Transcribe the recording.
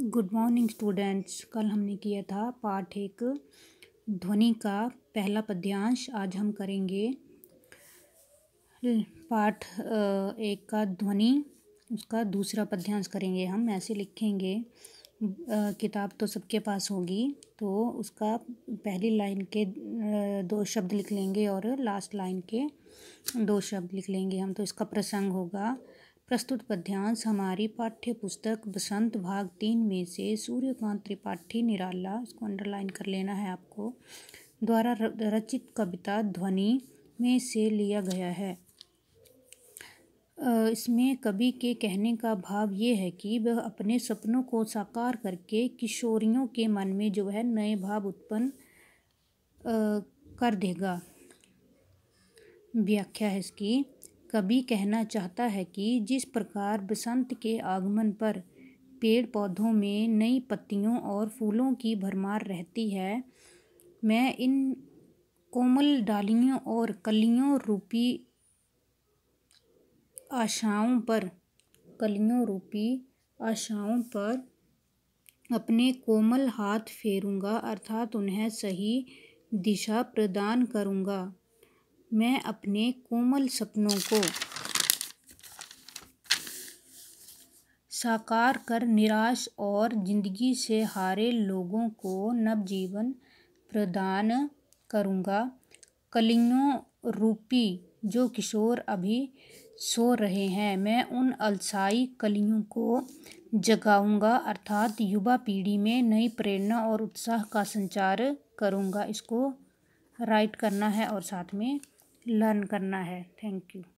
good morning students कल हमने किया था पाठ एक ध्वनि का पहला पद्यांश आज हम करेंगे पाठ एक का ध्वनि उसका दूसरा पद्यांश करेंगे हम ऐसे लिखेंगे किताब तो सबके पास होगी तो उसका पहली लाइन के दो शब्द लिख लेंगे और लास्ट लाइन के दो शब्द लिख लेंगे हम तो इसका प्रसंग होगा प्रस्तुत पद्यांश हमारी पाठ्य पुस्तक बसंत भाग तीन में से सूर्यकांत त्रिपाठी निराला इसको अंडरलाइन कर लेना है आपको द्वारा रचित कविता ध्वनि में से लिया गया है इसमें कवि के कहने का भाव ये है कि वह अपने सपनों को साकार करके किशोरियों के मन में जो है नए भाव उत्पन्न कर देगा व्याख्या है इसकी कभी कहना चाहता है कि जिस प्रकार बसंत के आगमन पर पेड़ पौधों में नई पत्तियों और फूलों की भरमार रहती है मैं इन कोमल डालियों और कलियों रूपी आशाओं पर कलियों रूपी आशाओं पर अपने कोमल हाथ फेरूंगा अर्थात उन्हें सही दिशा प्रदान करूंगा मैं अपने कोमल सपनों को साकार कर निराश और ज़िंदगी से हारे लोगों को नवजीवन प्रदान करूँगा कलियों रूपी जो किशोर अभी सो रहे हैं मैं उन अलसाई कलियों को जगाऊंगा अर्थात युवा पीढ़ी में नई प्रेरणा और उत्साह का संचार करूंगा इसको राइट करना है और साथ में लर्न करना है थैंक यू